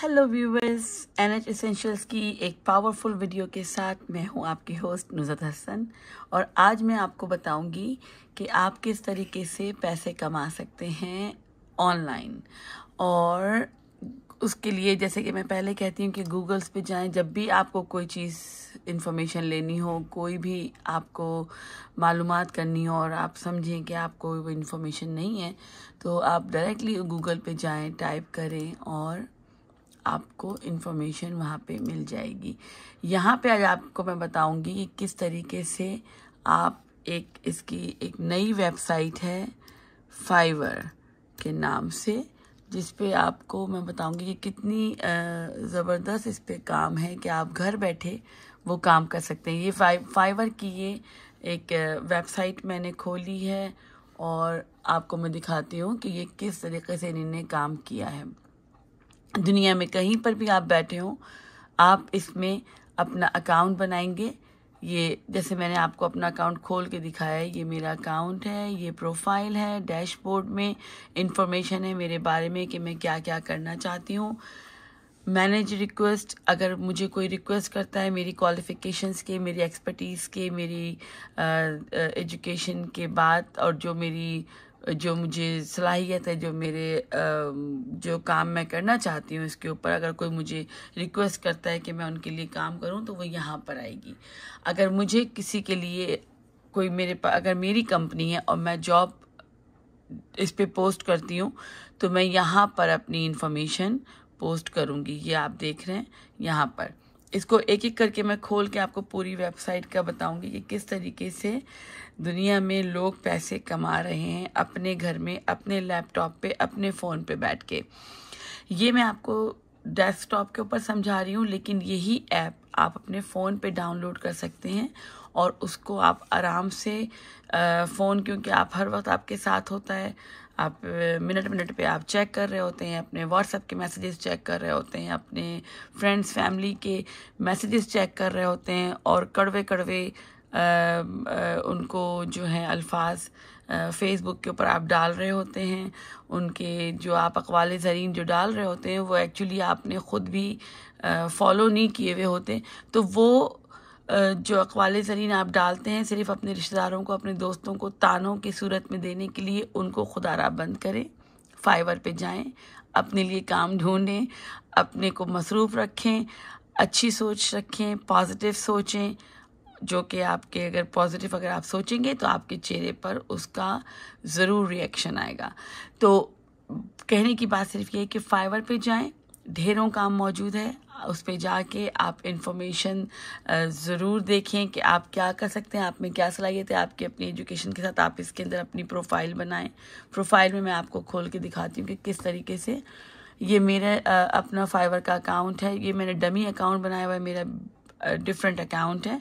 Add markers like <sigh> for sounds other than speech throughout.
hello viewers N H Essentials की एक powerful video के साथ मैं हूं आपकी होस्ट नुजत हसन और आज मैं आपको बताऊंगी कि आप किस तरीके से पैसे कमा सकते हैं ऑनलाइन और उसके लिए जैसे कि मैं पहले कहती हूँ कि गूगल्स पे जाएं जब भी आपको कोई चीज़ इन्फॉर्मेशन लेनी हो कोई भी आपको मालूम करनी हो और आप समझें कि आपको वो इन्फॉर्मेशन नहीं है तो आप डायरेक्टली गूगल पे जाएं टाइप करें और आपको इन्फॉर्मेशन वहाँ पे मिल जाएगी यहाँ पे आज आपको मैं बताऊँगी कि किस तरीके से आप एक इसकी एक नई वेबसाइट है फाइवर के नाम से जिस पे आपको मैं बताऊँगी कि कितनी ज़बरदस्त इस पे काम है कि आप घर बैठे वो काम कर सकते हैं ये फाइव फाइवर की ये एक वेबसाइट मैंने खोली है और आपको मैं दिखाती हूँ कि ये किस तरीके से इन्होंने काम किया है दुनिया में कहीं पर भी आप बैठे हों आप इसमें अपना अकाउंट बनाएंगे ये जैसे मैंने आपको अपना अकाउंट खोल के दिखाया है ये मेरा अकाउंट है ये प्रोफाइल है डैशबोर्ड में इंफॉर्मेशन है मेरे बारे में कि मैं क्या क्या करना चाहती हूँ मैनेज रिक्वेस्ट अगर मुझे कोई रिक्वेस्ट करता है मेरी क्वालिफ़िकेशंस के मेरी एक्सपर्टीज़ के मेरी एजुकेशन के बाद और जो मेरी जो मुझे सलाहियत है जो मेरे जो काम मैं करना चाहती हूँ इसके ऊपर अगर कोई मुझे रिक्वेस्ट करता है कि मैं उनके लिए काम करूँ तो वो यहाँ पर आएगी अगर मुझे किसी के लिए कोई मेरे पास अगर मेरी कंपनी है और मैं जॉब इस पर पोस्ट करती हूँ तो मैं यहाँ पर अपनी इन्फॉर्मेशन पोस्ट करूँगी ये आप देख रहे हैं यहाँ पर इसको एक एक करके मैं खोल के आपको पूरी वेबसाइट का बताऊंगी कि किस तरीके से दुनिया में लोग पैसे कमा रहे हैं अपने घर में अपने लैपटॉप पे अपने फ़ोन पे बैठ के ये मैं आपको डेस्कटॉप के ऊपर समझा रही हूँ लेकिन यही ऐप आप अपने फ़ोन पे डाउनलोड कर सकते हैं और उसको आप आराम से फ़ोन क्योंकि आप हर वक्त आपके साथ होता है आप मिनट मिनट पे आप चेक कर रहे होते हैं अपने व्हाट्सएप के मैसेजेस चेक कर रहे होते हैं अपने फ्रेंड्स फैमिली के मैसेजेस चेक कर रहे होते हैं और कड़वे कड़वे आ, आ, उनको जो है अल्फाज फेसबुक के ऊपर आप डाल रहे होते हैं उनके जो आप अकवाल ज़रीन जो डाल रहे होते हैं वो एक्चुअली आपने ख़ुद भी फॉलो नहीं किए हुए होते तो वो जो अकवाल ज़रीन आप डालते हैं सिर्फ अपने रिश्तेदारों को अपने दोस्तों को तानों की सूरत में देने के लिए उनको खुदारा बंद करें फाइवर पे जाएं अपने लिए काम ढूंढें अपने को मसरूफ़ रखें अच्छी सोच रखें पॉजिटिव सोचें जो कि आपके अगर पॉजिटिव अगर आप सोचेंगे तो आपके चेहरे पर उसका ज़रूर रिएक्शन आएगा तो कहने की बात सिर्फ ये है कि फाइवर पे जाएं ढेरों काम मौजूद है उस पर जाके आप इंफॉर्मेशन ज़रूर देखें कि आप क्या कर सकते हैं आप में क्या सलाहियत है आपकी अपनी एजुकेशन के साथ आप इसके अंदर अपनी प्रोफाइल बनाएं प्रोफाइल में मैं आपको खोल के दिखाती हूँ कि किस तरीके से ये मेरा अपना फाइवर का अकाउंट है ये मैंने डमी अकाउंट बनाया हुआ है मेरा डिफरेंट अकाउंट है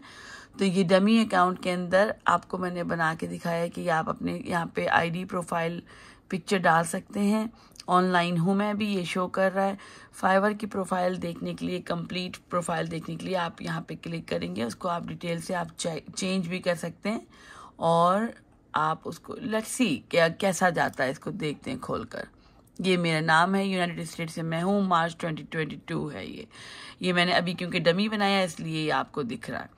तो ये डमी अकाउंट के अंदर आपको मैंने बना के दिखाया है कि आप अपने यहाँ पे आईडी प्रोफाइल पिक्चर डाल सकते हैं ऑनलाइन हूँ मैं भी ये शो कर रहा है फाइवर की प्रोफाइल देखने के लिए कंप्लीट प्रोफाइल देखने के लिए आप यहाँ पे क्लिक करेंगे उसको आप डिटेल से आप चेंज भी कर सकते हैं और आप उसको लेट्स सी क्या कैसा जाता है इसको देखते हैं खोल कर ये मेरा नाम है यूनाइटेड स्टेट से मैं हूँ मार्च 2022 है ये ये मैंने अभी क्योंकि डमी बनाया इसलिए ये आपको दिख रहा है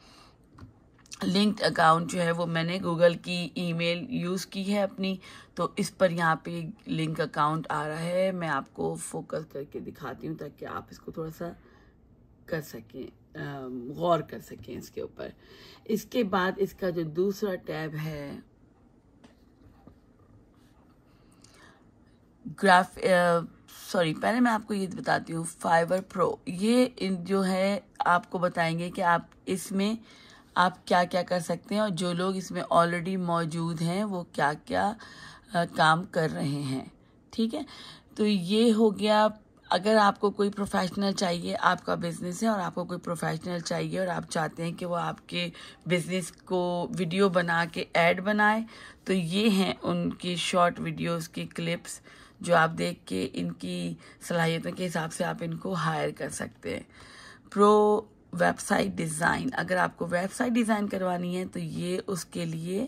लिंक्ड अकाउंट जो है वो मैंने गूगल की ईमेल यूज़ की है अपनी तो इस पर यहाँ पे लिंक अकाउंट आ रहा है मैं आपको फोकस करके दिखाती हूँ ताकि आप इसको थोड़ा सा कर सकें गौर कर सकें इसके ऊपर इसके बाद इसका जो दूसरा टैब है ग्राफ सॉरी पहले मैं आपको ये बताती हूँ फाइबर प्रो ये जो है आपको बताएंगे कि आप इसमें आप क्या क्या कर सकते हैं और जो लोग इसमें ऑलरेडी मौजूद हैं वो क्या क्या आ, काम कर रहे हैं ठीक है तो ये हो गया अगर आपको कोई प्रोफेशनल चाहिए आपका बिजनेस है और आपको कोई प्रोफेशनल चाहिए और आप चाहते हैं कि वो आपके बिजनेस को वीडियो बना के ऐड बनाए तो ये हैं उनकी शॉर्ट वीडियोस की क्लिप्स जो आप देख के इनकी सलाहियतों के हिसाब से आप इनको हायर कर सकते हैं प्रो वेबसाइट डिज़ाइन अगर आपको वेबसाइट डिज़ाइन करवानी है तो ये उसके लिए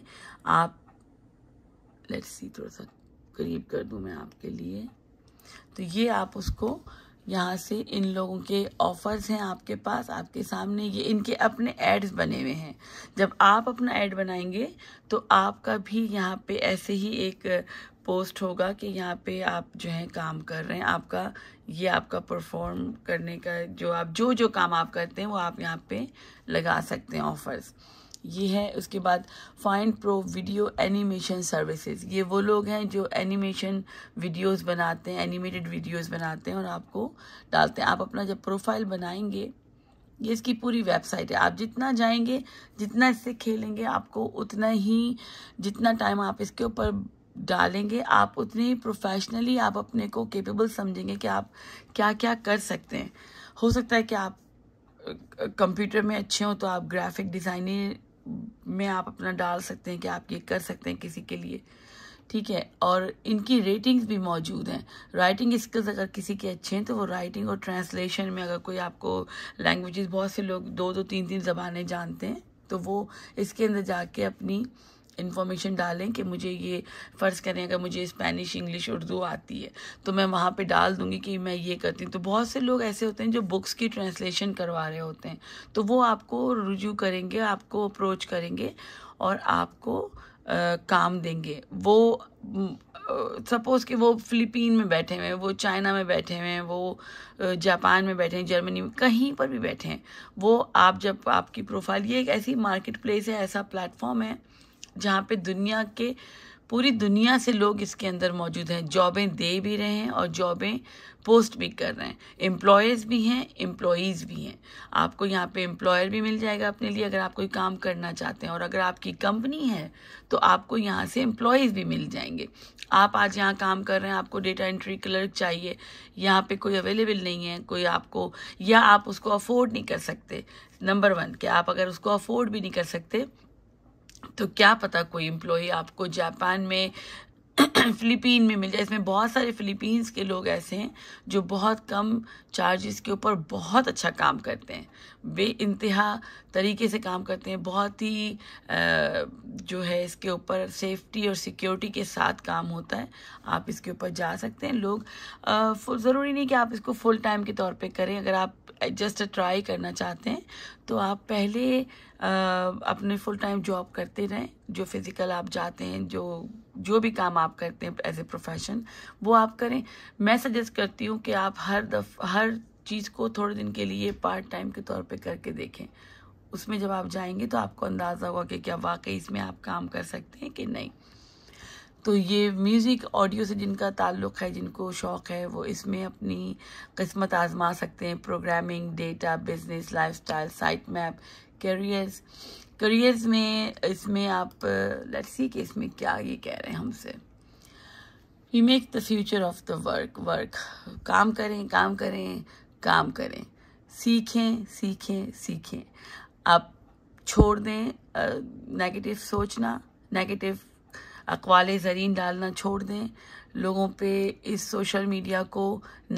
आप लेट्स सी थोड़ा सा करीब कर दूँ मैं आपके लिए तो ये आप उसको यहाँ से इन लोगों के ऑफर्स हैं आपके पास आपके सामने ये इनके अपने एड्स बने हुए हैं जब आप अपना एड बनाएंगे तो आपका भी यहाँ पे ऐसे ही एक पोस्ट होगा कि यहाँ पे आप जो है काम कर रहे हैं आपका ये आपका परफॉर्म करने का जो आप जो जो काम आप करते हैं वो आप यहाँ पे लगा सकते हैं ऑफर्स ये है उसके बाद find pro video animation services ये वो लोग हैं जो एनिमेशन वीडियोस बनाते हैं एनिमेटेड वीडियोस बनाते हैं और आपको डालते हैं आप अपना जब प्रोफाइल बनाएंगे ये इसकी पूरी वेबसाइट है आप जितना जाएंगे जितना इससे खेलेंगे आपको उतना ही जितना टाइम आप इसके ऊपर डालेंगे आप उतने ही प्रोफेशनली आप अपने को केपेबल समझेंगे कि आप क्या क्या कर सकते हैं हो सकता है कि आप कंप्यूटर में अच्छे हों तो आप ग्राफिक डिज़ाइनिंग में आप अपना डाल सकते हैं कि आप ये कर सकते हैं किसी के लिए ठीक है और इनकी रेटिंग्स भी मौजूद हैं राइटिंग स्किल्स अगर किसी के अच्छे हैं तो वो राइटिंग और ट्रांसलेशन में अगर कोई आपको लैंग्वेजेस बहुत से लोग दो दो तीन तीन जबानें जानते हैं तो वो इसके अंदर जाके अपनी इन्फॉर्मेशन डालें कि मुझे ये फ़र्ज़ करें अगर मुझे स्पेनिश इंग्लिश उर्दू आती है तो मैं वहाँ पे डाल दूँगी कि मैं ये करती हूँ तो बहुत से लोग ऐसे होते हैं जो बुक्स की ट्रांसलेशन करवा रहे होते हैं तो वो आपको रुजू करेंगे आपको अप्रोच करेंगे और आपको आ, काम देंगे वो सपोज़ कि वो फ़िलिपीन में बैठे हुए हैं वो चाइना में बैठे हुए हैं वो जापान में बैठे हैं जर्मनी में कहीं पर भी बैठे हैं वो आप जब आपकी प्रोफाइल ये एक ऐसी मार्केट प्लेस है ऐसा प्लेटफॉर्म है जहाँ पे दुनिया के पूरी दुनिया से लोग इसके अंदर मौजूद हैं जॉबें दे भी रहे हैं और जॉबें पोस्ट भी कर रहे हैं एम्प्लॉयज़ भी हैं एम्प्लॉज भी हैं आपको यहाँ पे एम्प्लॉयर भी मिल जाएगा अपने लिए अगर आप कोई काम करना चाहते हैं और अगर आपकी कंपनी है तो आपको यहाँ से एम्प्लॉयज़ भी मिल जाएंगे आप आज यहाँ काम कर रहे हैं आपको डेटा एंट्री क्लर्क चाहिए यहाँ पे कोई अवेलेबल नहीं है कोई आपको या आप उसको अफोर्ड नहीं कर सकते नंबर वन कि आप अगर उसको अफोर्ड भी नहीं कर सकते तो क्या पता कोई एम्प्लॉय आपको जापान में <clears throat> फिलीपीन में मिल जाए इसमें बहुत सारे फिलीपींस के लोग ऐसे हैं जो बहुत कम चार्जेस के ऊपर बहुत अच्छा काम करते हैं बे इंतहा तरीके से काम करते हैं बहुत ही जो है इसके ऊपर सेफ्टी और सिक्योरिटी के साथ काम होता है आप इसके ऊपर जा सकते हैं लोग ज़रूरी नहीं कि आप इसको फुल टाइम के तौर पर करें अगर आप जस्ट ट्राई करना चाहते हैं तो आप पहले अपने फुल टाइम जॉब करते रहें जो फिज़िकल आप जाते हैं जो जो भी काम आप करते हैं एज ए प्रोफेशन वो आप करें मैं सजेस्ट करती हूँ कि आप हर दफ हर चीज़ को थोड़े दिन के लिए पार्ट टाइम के तौर पे करके देखें उसमें जब आप जाएंगे तो आपको अंदाज़ा होगा कि क्या वाकई इसमें आप काम कर सकते हैं कि नहीं तो ये म्यूज़िक ऑडियो से जिनका ताल्लुक़ है जिनको शौक़ है वो इसमें अपनी किस्मत आजमा सकते हैं programming data business lifestyle sitemap careers careers में इसमें आप लेट्स सी कि इसमें क्या ये कह रहे हैं हमसे we make the future of the work work काम करें काम करें काम करें सीखें सीखें सीखें आप छोड़ दें नेगेटिव सोचना नेगेटिव अकवाल ज़रीन डालना छोड़ दें लोगों पे इस सोशल मीडिया को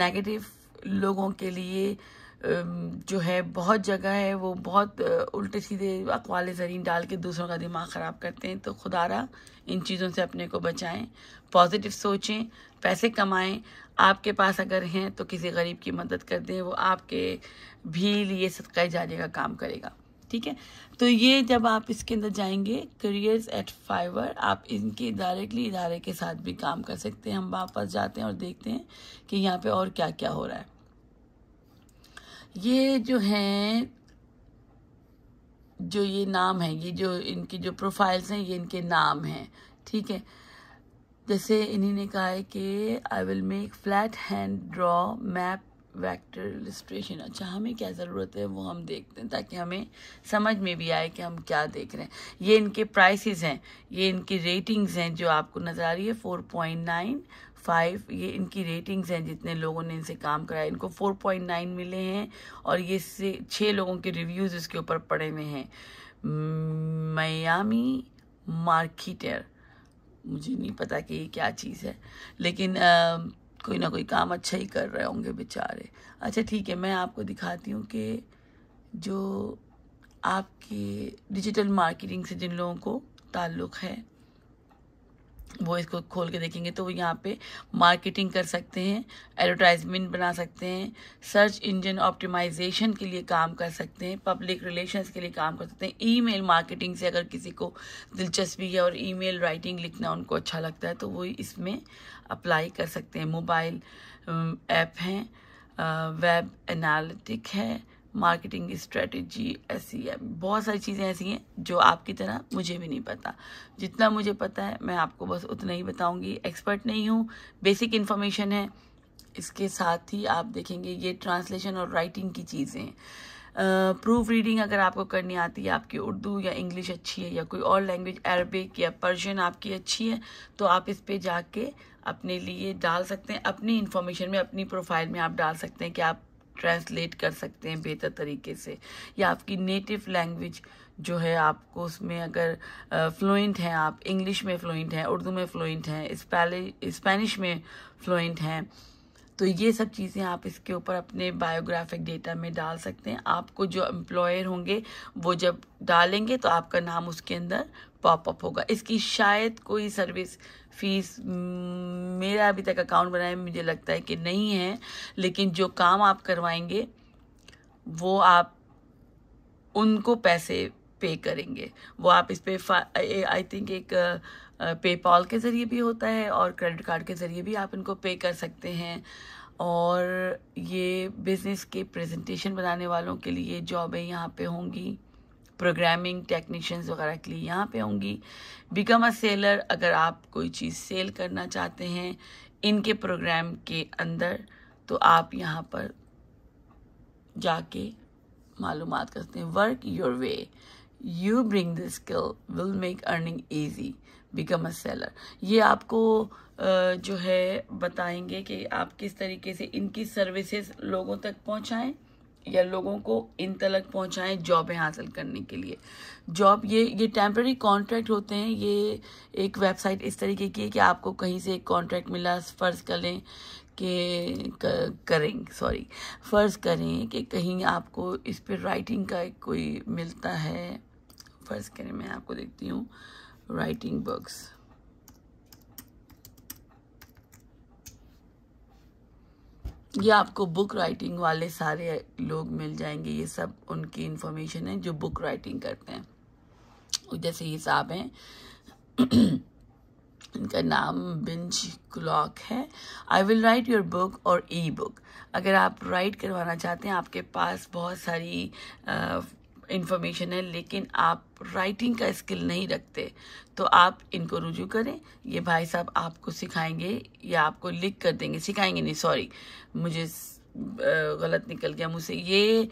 नेगेटिव लोगों के लिए जो है बहुत जगह है वो बहुत उल्टे सीधे अकवाल ज़रीन डाल के दूसरों का दिमाग ख़राब करते हैं तो खुदारा इन चीज़ों से अपने को बचाएं पॉजिटिव सोचें पैसे कमाएं आपके पास अगर हैं तो किसी गरीब की मदद कर दें वो आपके भी लिए सदका जाने का काम करेगा ठीक है तो ये जब आप इसके अंदर जाएंगे करियर्स एट फाइवर आप इनके डायरेक्टली इदारे के साथ भी काम कर सकते हैं हम वापस जाते हैं और देखते हैं कि यहाँ पे और क्या क्या हो रहा है ये जो हैं जो ये नाम है ये जो इनकी जो प्रोफाइल्स हैं ये इनके नाम हैं ठीक है जैसे इन्हीं ने कहा है कि I will make flat hand draw map vector illustration अच्छा हमें क्या ज़रूरत है वो हम देखते हैं ताकि हमें समझ में भी आए कि हम क्या देख रहे हैं ये इनके प्राइसेस हैं ये इनकी रेटिंग्स हैं जो आपको नज़र आ रही है फोर पॉइंट नाइन फाइव ये इनकी रेटिंग्स हैं जितने लोगों ने इनसे काम कराया इनको फोर पॉइंट नाइन मिले हैं और ये से छः लोगों के रिव्यूज़ इसके ऊपर पड़े हुए हैं मयामी मार्किटर मुझे नहीं पता कि ये क्या चीज़ है लेकिन आ, कोई ना कोई काम अच्छा ही कर रहे होंगे बेचारे अच्छा ठीक है मैं आपको दिखाती हूँ कि जो आपके डिजिटल मार्केटिंग से जिन लोगों को ताल्लुक़ है वो इसको खोल के देखेंगे तो वो यहाँ पे मार्केटिंग कर सकते हैं एडवर्टाइजमेंट बना सकते हैं सर्च इंजन ऑप्टिमाइजेशन के लिए काम कर सकते हैं पब्लिक रिलेशंस के लिए काम कर सकते हैं ईमेल मार्केटिंग से अगर किसी को दिलचस्पी है और ईमेल राइटिंग लिखना उनको अच्छा लगता है तो वो इसमें अप्लाई कर सकते हैं मोबाइल ऐप हैं वेब एनालिटिक है मार्केटिंग स्ट्रेटजी ऐसी है बहुत सारी चीज़ें ऐसी हैं जो आपकी तरह मुझे भी नहीं पता जितना मुझे पता है मैं आपको बस उतना ही बताऊंगी एक्सपर्ट नहीं हूँ बेसिक इन्फॉर्मेशन है इसके साथ ही आप देखेंगे ये ट्रांसलेशन और राइटिंग की चीज़ें प्रूफ रीडिंग अगर आपको करनी आती है आपकी उर्दू या इंग्लिश अच्छी है या कोई और लैंग्वेज अरबिक या पर्शियन आपकी अच्छी है तो आप इस पर जाके अपने लिए डाल सकते हैं अपनी इन्फॉर्मेशन में अपनी प्रोफाइल में आप डाल सकते हैं कि आप ट्रांसलेट कर सकते हैं बेहतर तरीके से या आपकी नेटिव लैंग्वेज जो है आपको उसमें अगर फ्लुएंट हैं आप इंग्लिश में फ्लुएंट हैं उर्दू में फ्लुएंट हैं स्पेनिश में फ्लुएंट हैं तो ये सब चीज़ें आप इसके ऊपर अपने बायोग्राफिक डेटा में डाल सकते हैं आपको जो एम्प्लॉयर होंगे वो जब डालेंगे तो आपका नाम उसके अंदर पॉपअप होगा इसकी शायद कोई सर्विस हम्म, फीस मेरा अभी तक अकाउंट बनाए मुझे लगता है कि नहीं है लेकिन जो काम आप करवाएंगे वो आप उनको पैसे पे करेंगे वो आप इस पर आई थिंक एक पेपॉल के ज़रिए भी होता है और क्रेडिट कार्ड के ज़रिए भी आप इनको पे कर सकते हैं और ये बिज़नेस के प्रेजेंटेशन बनाने वालों के लिए जॉबें यहाँ पे होंगी प्रोग्रामिंग टेक्नीशियंस वगैरह के लिए यहाँ पे होंगी बिकम अ सेलर अगर आप कोई चीज़ सेल करना चाहते हैं इनके प्रोग्राम के अंदर तो आप यहाँ पर जाके मालूम करते हैं work your way you bring this skill will make earning easy become a seller ये आपको जो है बताएंगे कि आप किस तरीके से इनकी सर्विसेज लोगों तक पहुंचाएं या लोगों को इन तलक पहुंचाएं जॉबें हासिल करने के लिए जॉब ये ये टेम्प्रेरी कॉन्ट्रैक्ट होते हैं ये एक वेबसाइट इस तरीके की है कि आपको कहीं से एक कॉन्ट्रैक्ट मिला फ़र्ज़ कर लें कि करें सॉरी फ़र्ज़ करें कि कहीं आपको इस पर राइटिंग का कोई मिलता है फर्ज करें मैं आपको देखती हूँ राइटिंग बुक्स ये आपको बुक राइटिंग वाले सारे लोग मिल जाएंगे ये सब उनकी इंफॉर्मेशन है जो बुक राइटिंग करते हैं जैसे ये साहब हैं <clears throat> इनका नाम बिंच क्लॉक है I will write your book और ई बुक अगर आप राइट करवाना चाहते हैं आपके पास बहुत सारी इन्फॉर्मेशन है लेकिन आप राइटिंग का स्किल नहीं रखते तो आप इनको रुजू करें ये भाई साहब आपको सिखाएंगे या आपको लिख कर देंगे सिखाएंगे नहीं सॉरी मुझे गलत निकल गया मुझसे ये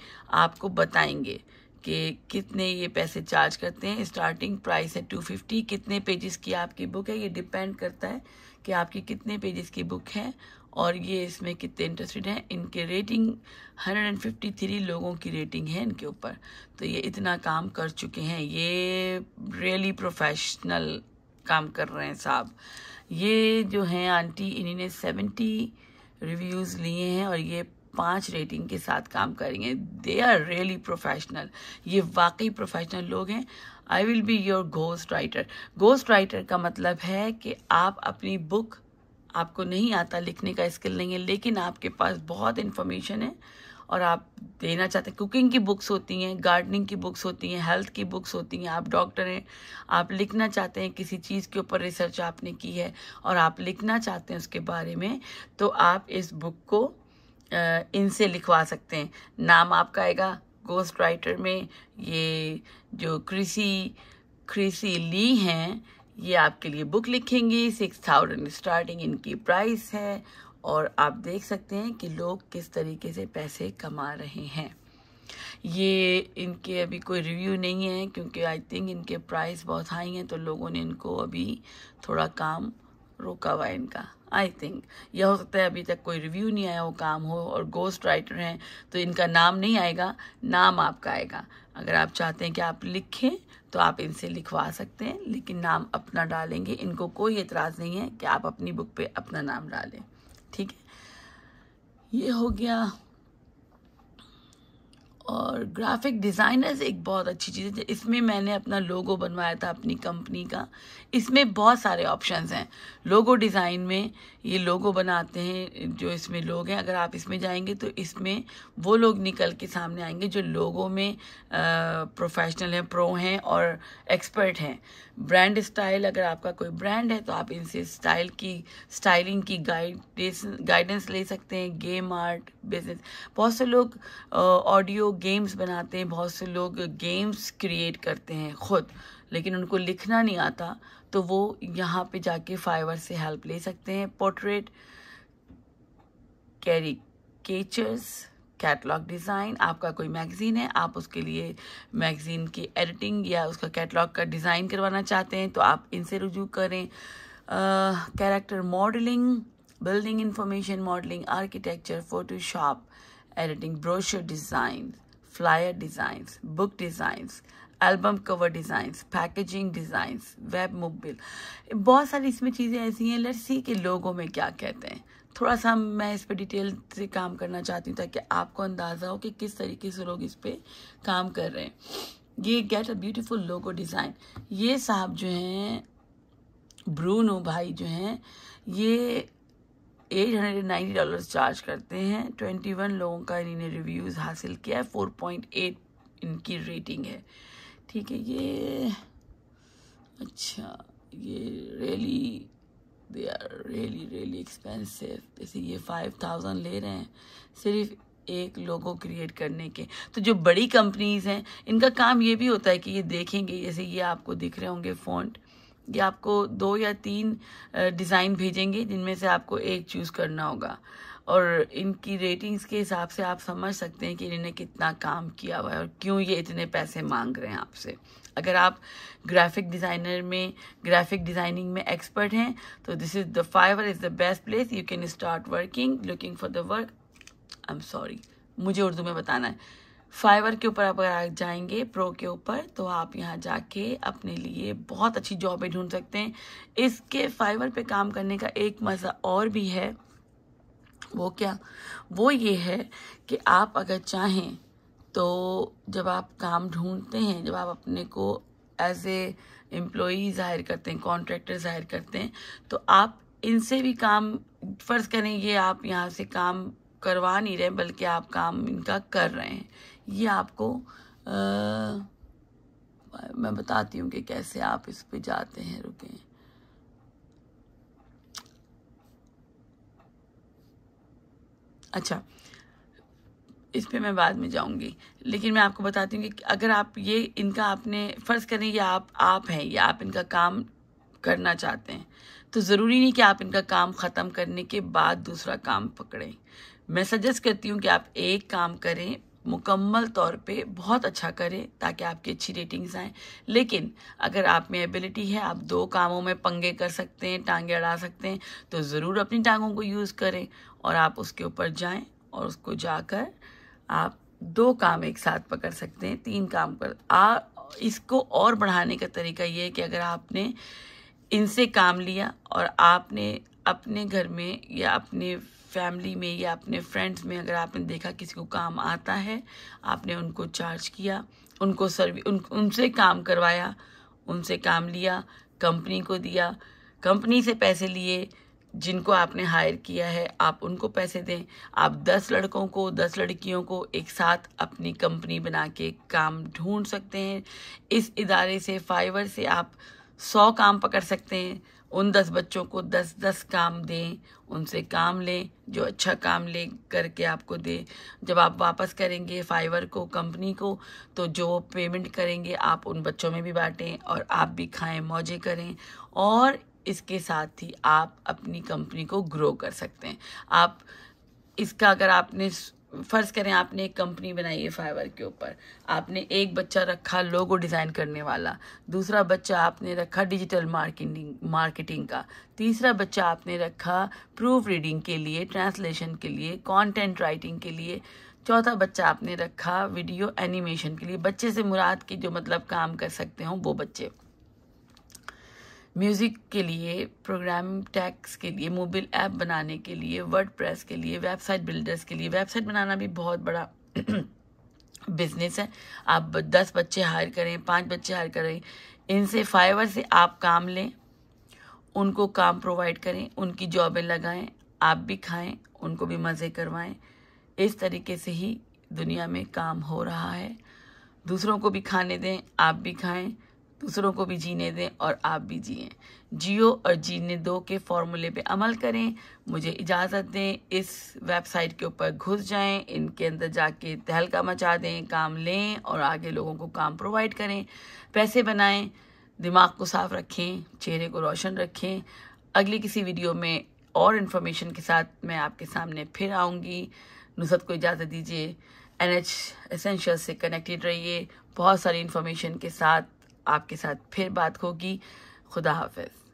आपको बताएंगे कि कितने ये पैसे चार्ज करते हैं स्टार्टिंग प्राइस है टू फिफ्टी कितने पेजेस की आपकी बुक है ये डिपेंड करता है कि आपकी कितने पेजेस की बुक है और ये इसमें कितने इंटरेस्टेड हैं इनके रेटिंग 153 लोगों की रेटिंग है इनके ऊपर तो ये इतना काम कर चुके हैं ये रियली प्रोफेशनल काम कर रहे हैं साहब ये जो हैं आंटी इन्होंने 70 रिव्यूज़ लिए हैं और ये पांच रेटिंग के साथ काम करेंगे दे आर रियली प्रोफेशनल ये वाकई प्रोफेशनल लोग हैं I will be your ghost writer ghost writer का मतलब है कि आप अपनी बुक आपको नहीं आता लिखने का स्किल नहीं है लेकिन आपके पास बहुत इन्फॉर्मेशन है और आप देना चाहते हैं कुकिंग की बुक्स होती हैं गार्डनिंग की बुक्स होती हैं हेल्थ की बुक्स होती हैं आप डॉक्टर हैं आप लिखना चाहते हैं किसी चीज़ के ऊपर रिसर्च आपने की है और आप लिखना चाहते हैं उसके बारे में तो आप इस बुक को इनसे लिखवा सकते हैं नाम आपका आएगा गोस्ट राइटर में ये जो कृषि कृषि ली हैं ये आपके लिए बुक लिखेंगी सिक्स थाउजेंड स्टार्टिंग इनकी प्राइस है और आप देख सकते हैं कि लोग किस तरीके से पैसे कमा रहे हैं ये इनके अभी कोई रिव्यू नहीं है क्योंकि आई थिंक इनके प्राइस बहुत हाई हैं तो लोगों ने इनको अभी थोड़ा काम रोका हुआ है इनका आई थिंक यह हो सकता है अभी तक कोई रिव्यू नहीं आया वो काम हो और गोस्ट राइटर हैं तो इनका नाम नहीं आएगा नाम आपका आएगा अगर आप चाहते हैं कि आप लिखें तो आप इनसे लिखवा सकते हैं लेकिन नाम अपना डालेंगे इनको कोई एतराज़ नहीं है कि आप अपनी बुक पे अपना नाम डालें ठीक है ये हो गया और ग्राफिक डिज़ाइनर्स एक बहुत अच्छी चीज़ है इसमें मैंने अपना लोगो बनवाया था अपनी कंपनी का इसमें बहुत सारे ऑप्शंस हैं लोगो डिज़ाइन में ये लोगो बनाते हैं जो इसमें लोग हैं अगर आप इसमें जाएंगे तो इसमें वो लोग निकल के सामने आएंगे जो लोगों में प्रोफेशनल हैं प्रो हैं और एक्सपर्ट हैं ब्रांड स्टाइल अगर आपका कोई ब्रांड है तो आप इनसे स्टाइल की स्टाइलिंग की गाइडेंस गाइडेंस ले सकते हैं गेम आर्ट बिजनेस बहुत से लोग ऑडियो गेम्स बनाते हैं बहुत से लोग गेम्स क्रिएट करते हैं खुद लेकिन उनको लिखना नहीं आता तो वो यहाँ पे जाके फाइवर से हेल्प ले सकते हैं पोर्ट्रेट कैरिकेचर्स कैटलॉग डिज़ाइन आपका कोई मैगज़ीन है आप उसके लिए मैगज़ीन की एडिटिंग या उसका कैटलॉग का डिज़ाइन करवाना चाहते हैं तो आप इनसे रुजू करें character modelling building information modelling architecture Photoshop editing brochure design flyer designs, book designs, album cover designs packaging designs web mobile बहुत सारी इसमें चीज़ें ऐसी हैं लेट्स सी के लोगों में क्या कहते हैं थोड़ा सा मैं इस पर डिटेल से काम करना चाहती हूँ ताकि आपको अंदाज़ा हो कि किस तरीके से लोग इस पर काम कर रहे हैं ये get a beautiful logo design ये साहब जो हैं ब्रूनो भाई जो हैं ये eight hundred ninety dollar charge करते हैं ट्वेंटी वन लोगों का इन्होंने रिव्यूज़ हासिल किया है फोर पॉइंट एट इनकी रेटिंग है ठीक है ये अच्छा ये really they are really really expensive जैसे ये फाइव थाउजेंड ले रहे हैं सिर्फ एक लोगो क्रिएट करने के तो जो बड़ी कंपनीज़ हैं इनका काम ये भी होता है कि ये देखेंगे जैसे ये आपको दिख रहे होंगे फ़ॉन्ट ये आपको दो या तीन डिज़ाइन भेजेंगे जिनमें से आपको एक चूज़ करना होगा और इनकी रेटिंग्स के हिसाब से आप समझ सकते हैं कि इन्होंने कितना काम किया हुआ है और क्यों ये इतने पैसे मांग रहे हैं आपसे अगर आप ग्राफिक डिज़ाइनर में ग्राफिक डिज़ाइनिंग में एक्सपर्ट हैं तो this is the Fiverr is the best place you can start working looking for the work I am sorry मुझे उर्दू में बताना है फाइवर के ऊपर आप अगर आ जाएंगे प्रो के ऊपर तो आप यहाँ जाके अपने लिए बहुत अच्छी जॉबें ढूंढ सकते हैं इसके फाइवर पे काम करने का एक मज़ा और भी है वो क्या वो ये है कि आप अगर चाहें तो जब आप काम ढूंढते हैं जब आप अपने को एज ए एम्प्लॉ जाहिर करते हैं कॉन्ट्रैक्टर जाहिर करते हैं तो आप इनसे भी काम फ़र्ज़ करें ये आप यहाँ से काम करवा नहीं रहे बल्कि आप काम इनका कर रहे हैं ये आपको आ, मैं बताती हूँ कि कैसे आप इस पे जाते हैं रुके अच्छा इस पर मैं बाद में जाऊंगी लेकिन मैं आपको बताती हूँ कि अगर आप ये इनका आपने फ़र्ज़ करें या आप आप हैं या आप इनका काम करना चाहते हैं तो ज़रूरी नहीं कि आप इनका काम ख़त्म करने के बाद दूसरा काम पकड़ें मैं सजेस्ट करती हूँ कि आप एक काम करें मुकम्मल तौर पे बहुत अच्छा करें ताकि आपकी अच्छी रेटिंग्स आएँ लेकिन अगर आप में एबिलिटी है आप दो कामों में पंगे कर सकते हैं टांगे अड़ा सकते हैं तो ज़रूर अपनी टांगों को यूज़ करें और आप उसके ऊपर जाएं और उसको जाकर आप दो काम एक साथ पकड़ सकते हैं तीन काम कर आ इसको और बढ़ाने का तरीका ये है कि अगर आपने इनसे काम लिया और आपने अपने घर में या अपने फैमिली में या अपने फ्रेंड्स में अगर आपने देखा किसी को काम आता है आपने उनको चार्ज किया उनको सर्विस उन उनसे काम करवाया उनसे काम लिया कंपनी को दिया कंपनी से पैसे लिए जिनको आपने हायर किया है आप उनको पैसे दें आप दस लड़कों को दस लड़कियों को एक साथ अपनी कंपनी बना के काम ढूंढ सकते हैं इस इदारे से फाइवर से आप सौ काम पकड़ सकते हैं उन दस बच्चों को दस दस काम दें उनसे काम लें जो अच्छा काम ले करके आपको दे जब आप वापस करेंगे फाइवर को कंपनी को तो जो पेमेंट करेंगे आप उन बच्चों में भी बांटें और आप भी खाएं मौजे करें और इसके साथ ही आप अपनी कंपनी को ग्रो कर सकते हैं आप इसका अगर आपने फ़र्ज़ करें आपने एक कंपनी बनाई है फाइबर के ऊपर आपने एक बच्चा रखा लोगो डिज़ाइन करने वाला दूसरा बच्चा आपने रखा डिजिटल मार्केटिंग मार्केटिंग का तीसरा बच्चा आपने रखा प्रूफ रीडिंग के लिए ट्रांसलेशन के लिए कंटेंट राइटिंग के लिए चौथा बच्चा आपने रखा वीडियो एनिमेशन के लिए बच्चे से मुराद की जो मतलब काम कर सकते हो वो बच्चे म्यूज़िक के लिए प्रोग्राम टैक्स के लिए मोबाइल ऐप बनाने के लिए वर्ड प्रेस के लिए वेबसाइट बिल्डर्स के लिए वेबसाइट बनाना भी बहुत बड़ा बिजनेस <clears throat> है आप दस बच्चे हायर करें पांच बच्चे हायर करें इनसे फाइवर से आप काम लें उनको काम प्रोवाइड करें उनकी जॉबें लगाएं आप भी खाएं उनको भी मज़े करवाएं इस तरीके से ही दुनिया में काम हो रहा है दूसरों को भी खाने दें आप भी खाएं दूसरों को भी जीने दें और आप भी जिये जियो और जीने दो के फॉर्मूले पे अमल करें मुझे इजाज़त दें इस वेबसाइट के ऊपर घुस जाएं इनके अंदर जाके तहलका मचा दें काम लें और आगे लोगों को काम प्रोवाइड करें पैसे बनाएं दिमाग को साफ रखें चेहरे को रोशन रखें अगली किसी वीडियो में और इन्फॉर्मेशन के साथ मैं आपके सामने फिर आऊँगी नुसरत को इजाज़त दीजिए एन एच से कनेक्टेड रहिए बहुत सारी इन्फॉर्मेशन के साथ आपके साथ फिर बात होगी खुदा हाफिज़